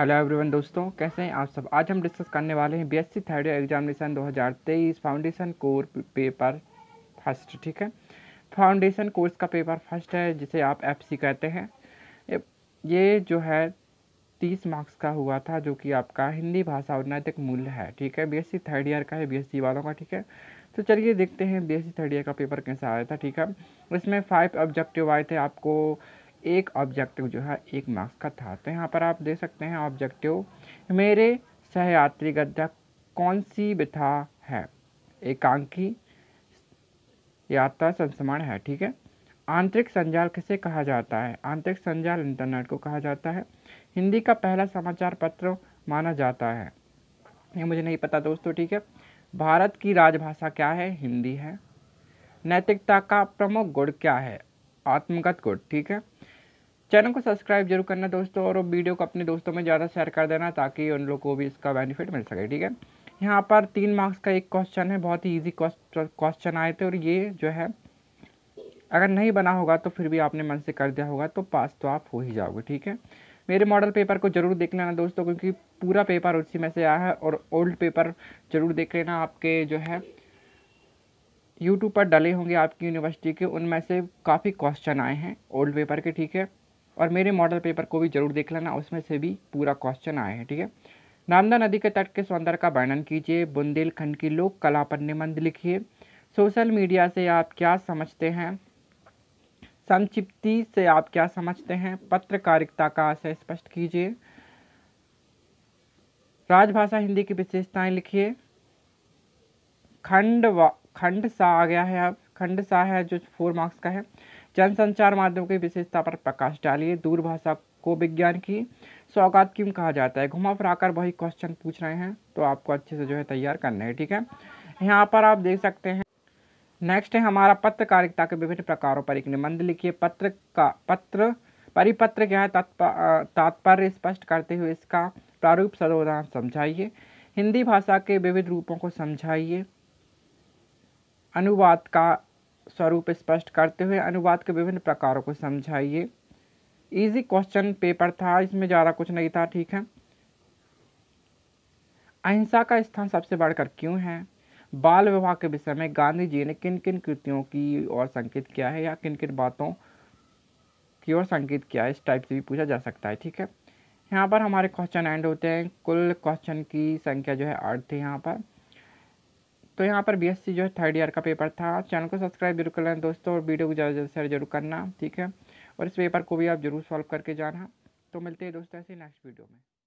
hello everyone दोस्तों कैसे हैं आप सब आज हम डिस्कस करने वाले हैं BSc third year examination 2023 foundation core paper first ठीक है फाउंडेशन कोर्स का पेपर फर्स्ट है जिसे आप एफसी कहते हैं ये जो है 30 मार्क्स का हुआ था जो कि आपका हिंदी भाषा और नैतिक मूल्य है ठीक है सी थर्ड ईयर का है सी वालों का ठीक है तो चलिए देखते हैं सी थर्ड ईयर का पेपर कैसा आया था ठीक है इसमें फाइव ऑब्जेक्टिव आए थे आपको एक ऑब्जेक्टिव जो है एक मार्क्स का था तो यहाँ पर आप दे सकते हैं ऑब्जेक्टिव मेरे सहयात्री गद्दा कौन सी व्यथा है एकांकी यात्रा संस्मरण है ठीक है आंतरिक संजाल किसे कहा जाता है आंतरिक संजाल इंटरनेट को कहा जाता है हिंदी का पहला समाचार पत्र माना जाता है ये मुझे नहीं पता दोस्तों ठीक है भारत की राजभाषा क्या है हिंदी है नैतिकता का प्रमुख गुण क्या है आत्मगत गुण ठीक है चैनल को सब्सक्राइब जरूर करना दोस्तों और वीडियो को अपने दोस्तों में ज़्यादा शेयर कर देना ताकि उन लोग को भी इसका बेनिफिट मिल सके ठीक है यहाँ पर तीन मार्क्स का एक क्वेश्चन है बहुत ही ईजी क्वेश्चन आए थे और ये जो है अगर नहीं बना होगा तो फिर भी आपने मन से कर दिया होगा तो पास तो आप हो ही जाओगे ठीक है मेरे मॉडल पेपर को जरूर देख लेना दोस्तों क्योंकि पूरा पेपर उसी में से आया है और ओल्ड पेपर जरूर देख लेना आपके जो है यूट्यूब पर डले होंगे आपकी यूनिवर्सिटी के उनमें से काफ़ी क्वेश्चन आए हैं ओल्ड पेपर के ठीक है और मेरे मॉडल पेपर को भी जरूर देख लेना उसमें से भी पूरा क्वेश्चन आए हैं ठीक है नामदा नदी के तट के सौंदर्य का वर्णन कीजिए बुंदेलखंड की लोक कला पर निबंध लिखिए सोशल मीडिया से आप क्या समझते हैं संक्षिप्ति से आप क्या समझते हैं पत्रकारिता का आशय स्पष्ट कीजिए राजभाषा हिंदी की विशेषताएं लिखिए खंड खंड सा आ गया है अब खंड सा है जो फोर मार्क्स का है जनसंचार माध्यम की विशेषता पर प्रकाश डालिए दूरभाषा को विज्ञान की सौगात क्यों कहा जाता है घुमा फिरा कर वही क्वेश्चन पूछ रहे हैं तो आपको अच्छे से जो है तैयार करना है ठीक है यहाँ पर आप देख सकते हैं नेक्स्ट है हमारा पत्रकारिता के विभिन्न प्रकारों पर एक निबंध लिखिए पत्र का पत्र परिपत्र क्या है तात्पर्य स्पष्ट करते हुए इसका प्रारूप सदोदान समझाइए हिंदी भाषा के विविध रूपों को समझाइए अनुवाद का स्वरूप स्पष्ट करते हुए अनुवाद के विभिन्न प्रकारों को समझाइए इजी क्वेश्चन पेपर था इसमें ज़्यादा कुछ नहीं था ठीक है अहिंसा का स्थान सबसे बढ़कर क्यों है बाल विवाह के विषय में गांधी जी ने किन किन कृतियों की ओर संकेत किया है या किन किन बातों की ओर संकेत किया है इस टाइप से भी पूछा जा सकता है ठीक है यहाँ पर हमारे क्वेश्चन एंड होते हैं कुल क्वेश्चन की संख्या जो है आठ थी यहाँ पर तो यहाँ पर बीएससी जो है थर्ड ईयर का पेपर था चैनल को सब्सक्राइब जरूर कर लेना दोस्तों और वीडियो को ज़्यादा ज़्यादा शेयर जरूर करना ठीक है और इस पेपर को भी आप जरूर सॉल्व करके जाना तो मिलते हैं दोस्तों ऐसे नेक्स्ट वीडियो में